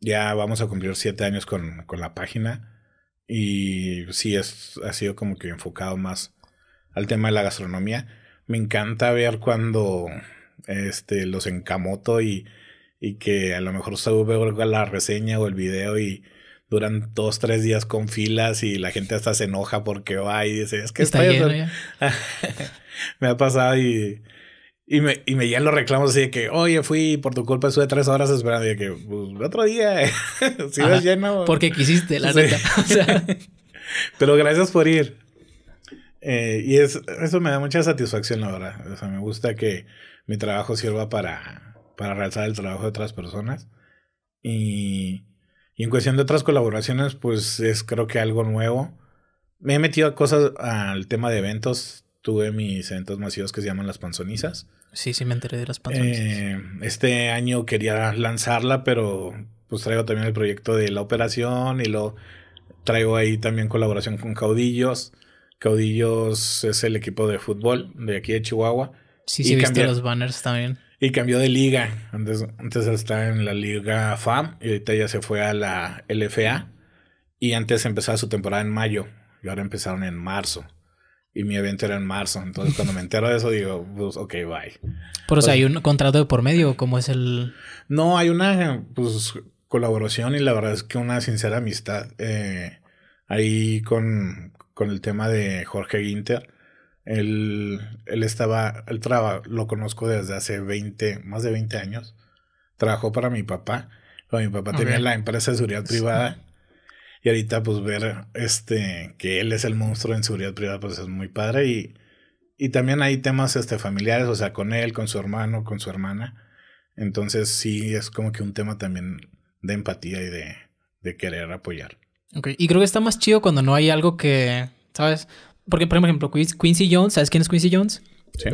ya vamos a cumplir siete años con, la página. Y sí, es, ha sido como que enfocado más al tema de la gastronomía. Me encanta ver cuando este, los encamoto y, que a lo mejor se ve la reseña o el video y duran dos, tres días con filas y la gente hasta se enoja porque va y dice, es que está lleno Me ha pasado y y me, y me llegan los reclamos así de que, oye, fui por tu culpa, estuve tres horas esperando. Y de que, pues, otro día, lleno. Porque quisiste, la neta. Pero gracias por ir. Eh, y es, eso me da mucha satisfacción, la O sea, me gusta que mi trabajo sirva para, para realzar el trabajo de otras personas. Y, y en cuestión de otras colaboraciones, pues es creo que algo nuevo. Me he metido a cosas al tema de eventos tuve mis eventos masivos que se llaman las panzonizas. Sí, sí me enteré de las panzonizas. Eh, este año quería lanzarla, pero pues traigo también el proyecto de la operación y lo traigo ahí también colaboración con Caudillos. Caudillos es el equipo de fútbol de aquí de Chihuahua. Sí, sí, viste los banners también. Y cambió de liga. Antes, antes estaba en la liga FAM y ahorita ya se fue a la LFA. Y antes empezaba su temporada en mayo y ahora empezaron en marzo y mi evento era en marzo. Entonces, cuando me entero de eso, digo, pues, ok, bye. Pero, o pues, ¿hay un contrato de por medio? ¿Cómo es el...? No, hay una, pues, colaboración y la verdad es que una sincera amistad. Eh, ahí con, el tema de Jorge Ginter. Él, estaba, él traba, lo conozco desde hace 20, más de 20 años. Trabajó para mi papá. mi papá tenía la empresa de seguridad privada y ahorita, pues, ver este que él es el monstruo en seguridad privada, pues es muy padre. Y, y también hay temas este, familiares, o sea, con él, con su hermano, con su hermana. Entonces, sí, es como que un tema también de empatía y de, de querer apoyar. Ok, y creo que está más chido cuando no hay algo que, ¿sabes? Porque, por ejemplo, Quincy Jones, ¿sabes quién es Quincy Jones? Sí.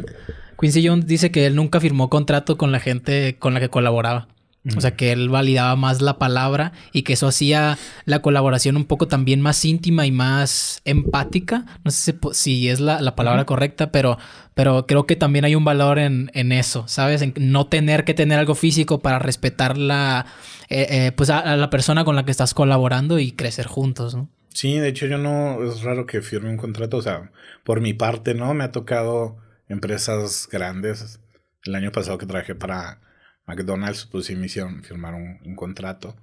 Quincy Jones dice que él nunca firmó contrato con la gente con la que colaboraba. O sea, que él validaba más la palabra y que eso hacía la colaboración un poco también más íntima y más empática. No sé si, es la, palabra correcta, pero, pero creo que también hay un valor en, eso, ¿sabes? En no tener que tener algo físico para respetar la, eh, eh, pues a, a, la persona con la que estás colaborando y crecer juntos, ¿no? Sí, de hecho yo no, es raro que firme un contrato, o sea, por mi parte, ¿no? Me ha tocado empresas grandes. El año pasado que trabajé para McDonald's, pues sí me hicieron firmar un, contrato.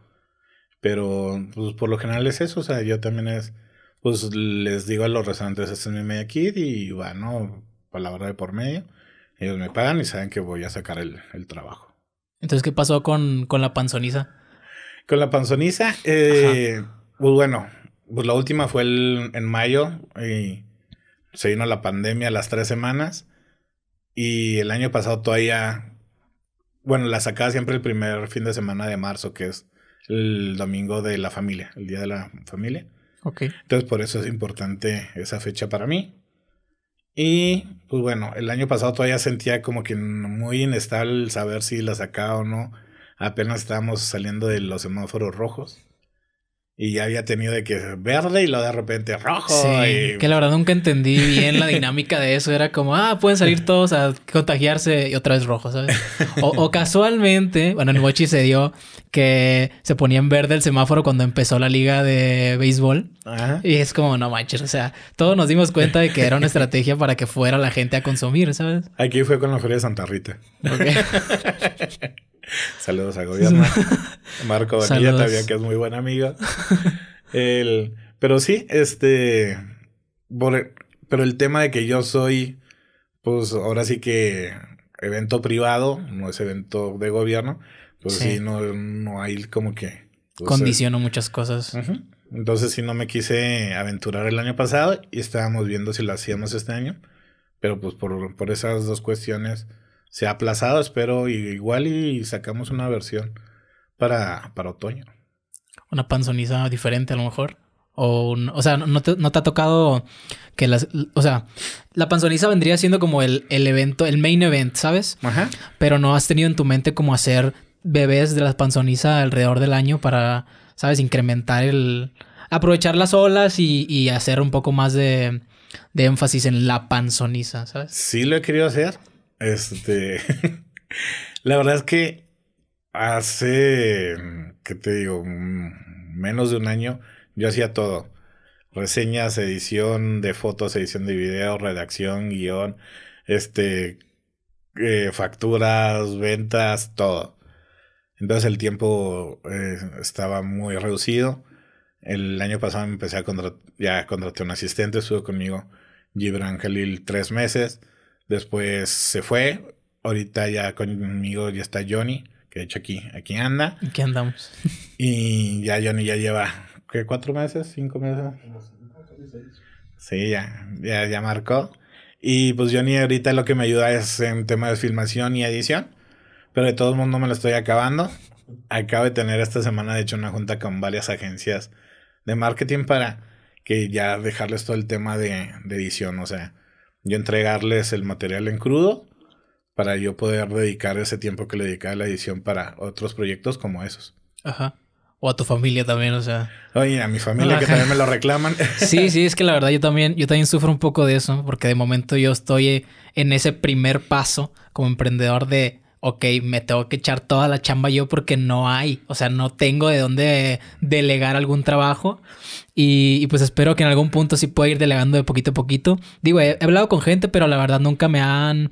Pero, pues por lo general es eso. O sea, yo también es, pues les digo a los restaurantes, este es mi media kit y bueno, Palabra de por medio. Ellos me pagan y saben que voy a sacar el, trabajo. Entonces, ¿qué pasó con, la panzoniza? Con la panzoniza, eh, pues bueno, pues la última fue en mayo y se vino la pandemia las tres semanas. Y el año pasado todavía bueno, la sacaba siempre el primer fin de semana de marzo, que es el domingo de la familia, el día de la familia. Ok. Entonces, por eso es importante esa fecha para mí. Y pues bueno, el año pasado todavía sentía como que muy inestable saber si la sacaba o no. Apenas estábamos saliendo de los semáforos rojos y ya había tenido de que verde y lo de repente rojo. Sí, que la verdad nunca entendí bien la dinámica de eso. Era como, ah, pueden salir todos a contagiarse y otra vez rojo, ¿sabes? O, casualmente, bueno, en mochi se dio que se ponía en verde el semáforo cuando empezó la liga de béisbol. Ajá. Y es como, no manches, o sea, todos nos dimos cuenta de que era una estrategia para que fuera la gente a consumir, ¿sabes? Aquí fue con la Feria de Santa Rita. Saludos a gobierno. Marco Bonilla también, que es muy buen amigo. pero sí, este. pero el tema de que yo soy, pues ahora sí que evento privado, no es evento de gobierno, pues sí, no, no, hay como que. Pues, Condiciono muchas cosas. Eh, Entonces sí no me quise aventurar el año pasado y estábamos viendo si lo hacíamos este año. Pero pues por, por esas dos cuestiones, se ha aplazado, espero, y, igual y sacamos una versión para, otoño. Una panzoniza diferente a lo mejor. O, o sea, no te, no te ha tocado que las... O sea, la panzoniza vendría siendo como el, evento, el main event, ¿sabes? Pero no has tenido en tu mente como hacer bebés de la panzoniza alrededor del año para, ¿sabes? Incrementar el... Aprovechar las olas y, hacer un poco más de, de énfasis en la panzoniza, ¿sabes? Sí lo he querido hacer. Este. la verdad es que hace. ¿Qué te digo? Menos de un año yo hacía todo: reseñas, edición de fotos, edición de video, redacción, guión, este. Eh, facturas, ventas, todo. Entonces el tiempo eh, estaba muy reducido. El año pasado empecé a contratar, ya contraté un asistente, estuvo conmigo Gibran Khalil tres meses. Después se fue. Ahorita ya conmigo ya está Johnny, que de hecho aquí, aquí anda. Aquí andamos. Y ya Johnny ya lleva, ¿qué? ¿Cuatro meses? ¿Cinco meses? Sí, ya, ya, marcó. Y pues Johnny ahorita lo que me ayuda es en tema de filmación y edición. Pero de todo el mundo me lo estoy acabando. Acabo de tener esta semana, de hecho, una junta con varias agencias de marketing para que ya dejarles todo el tema de edición. O sea, yo entregarles el material en crudo para yo poder dedicar ese tiempo que le dedicaba a la edición para otros proyectos como esos. Ajá. O a tu familia también, o sea. Oye, a mi familia que también me lo reclaman. Sí, sí, es que la verdad yo también, yo también sufro un poco de eso, porque de momento yo estoy en ese primer paso como emprendedor de ok, me tengo que echar toda la chamba yo porque no hay, o sea, no tengo de dónde delegar algún trabajo. Y, pues espero que en algún punto sí pueda ir delegando de poquito a poquito. Digo, he, hablado con gente, pero la verdad nunca me han...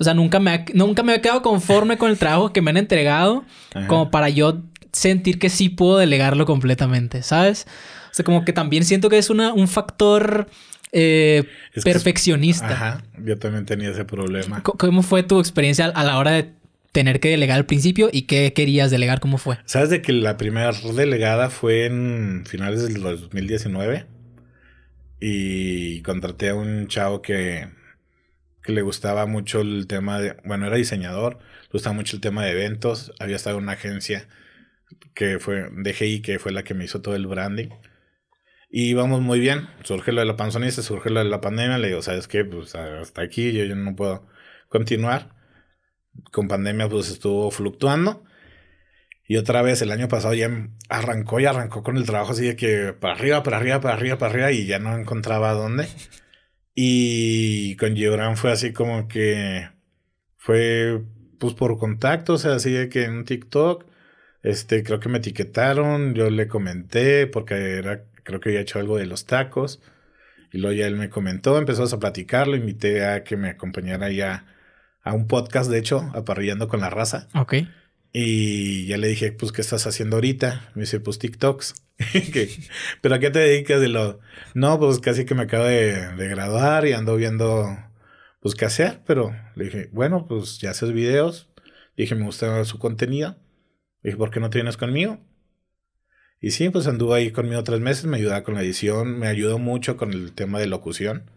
O sea, nunca me, ha, nunca me he quedado conforme con el trabajo que me han entregado como para yo sentir que sí puedo delegarlo completamente, ¿sabes? O sea, como que también siento que es una, un factor eh, perfeccionista. Ajá, yo también tenía ese problema. ¿Cómo fue tu experiencia a la hora de tener que delegar al principio y qué querías delegar? ¿Cómo fue? Sabes de que la primera delegada fue en finales del 2019 y contraté a un chavo que, que le gustaba mucho el tema de, bueno, era diseñador, le gustaba mucho el tema de eventos, había estado en una agencia que fue DGI, que fue la que me hizo todo el branding. Y vamos muy bien. Surge lo de la se surge lo de la pandemia. Le digo, ¿sabes qué? Pues ah, hasta aquí yo, yo no puedo continuar. Con pandemia pues estuvo fluctuando. Y otra vez el año pasado ya arrancó y arrancó con el trabajo así de que para arriba, para arriba, para arriba, para arriba y ya no encontraba dónde. Y con Gibran fue así como que fue pues por contacto, o sea, así de que en TikTok, este, creo que me etiquetaron, yo le comenté porque era creo que había hecho algo de los tacos. Y luego ya él me comentó, Empezó a platicar, lo invité a que me acompañara ya a un podcast, de hecho, aparrillando con la raza. Ok. Y ya le dije, pues, ¿qué estás haciendo ahorita? Me dice, pues, TikToks. ¿Pero a qué te dedicas? De lo... No, pues, casi que me acabo de, graduar y ando viendo, pues, qué hacer. Pero le dije, bueno, pues, ya haces videos. dije, me gusta su contenido. Le dije, ¿por qué no te vienes conmigo? Y sí, pues anduvo ahí conmigo tres meses, me ayudaba con la edición, me ayudó mucho con el tema de locución.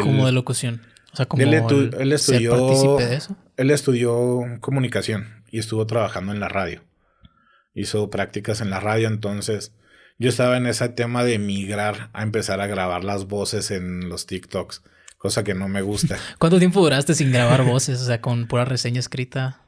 ¿Cómo de locución? O sea, como él, estudió, de eso? Él estudió comunicación y estuvo trabajando en la radio. Hizo prácticas en la radio, entonces yo estaba en ese tema de migrar a empezar a grabar las voces en los TikToks, cosa que no me gusta. ¿Cuánto tiempo duraste sin grabar voces? O sea, con pura reseña escrita.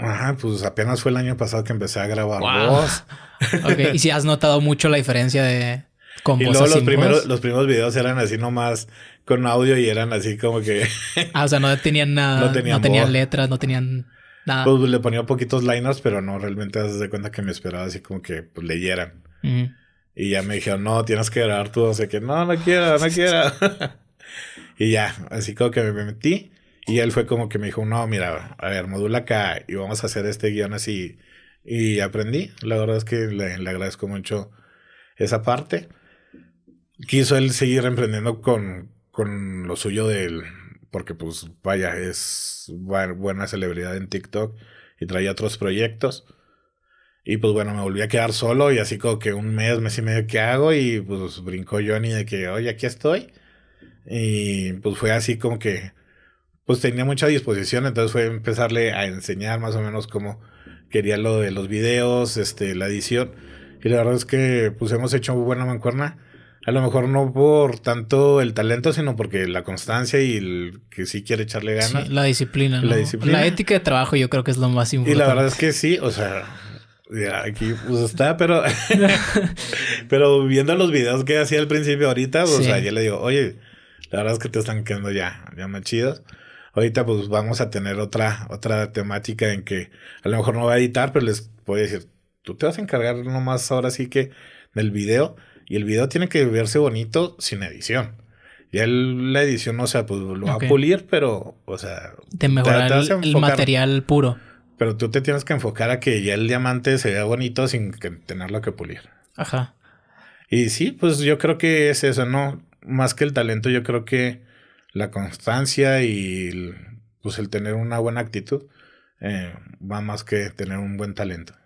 Ajá, pues apenas fue el año pasado que empecé a grabar voz. ¿Y si has notado mucho la diferencia de con y luego los primeros, los primeros videos eran así nomás con audio y eran así como que... ah, o sea, no tenían nada, no tenían, letras, no tenían nada. Pues, pues, le ponía poquitos liners, pero no, realmente haces de cuenta que me esperaba así como que pues, leyeran. Y ya me dijeron, no, tienes que grabar tú, o sea que no, no quiero, no quiero. y ya, así como que me metí. Y él fue como que me dijo, no, mira, a ver, modula acá y vamos a hacer este guión así. Y aprendí. La verdad es que le, agradezco mucho esa parte. Quiso él seguir emprendiendo con, con lo suyo de él Porque pues vaya, es buena celebridad en TikTok y traía otros proyectos. Y pues bueno, me volví a quedar solo y así como que un mes, mes y medio que hago y pues brincó Johnny de que, oye, aquí estoy. Y pues fue así como que pues tenía mucha disposición, entonces fue empezarle a enseñar más o menos cómo quería lo de los videos, este, la edición. Y la verdad es que pues hemos hecho buena mancuerna. A lo mejor no por tanto el talento, sino porque la constancia y el que sí quiere echarle ganas. la disciplina. La disciplina. La ética de trabajo yo creo que es lo más importante. Y la verdad es que sí, o sea, aquí pues está, pero, pero viendo los videos que hacía al principio ahorita, pues, o sea, yo le digo, oye, la verdad es que te están quedando ya, ya más chidos. Ahorita pues vamos a tener otra, otra temática en que a lo mejor no va a editar, pero les voy a decir, tú te vas a encargar nomás ahora sí que del video y el video tiene que verse bonito sin edición. Ya la edición, o sea, pues lo va a pulir, pero, o sea... De mejorar el material puro. Pero tú te tienes que enfocar a que ya el diamante se vea bonito sin tenerlo que pulir. Ajá. Y sí, pues yo creo que es eso, ¿no? Más que el talento, yo creo que la constancia y el, pues el tener una buena actitud eh, va más que tener un buen talento.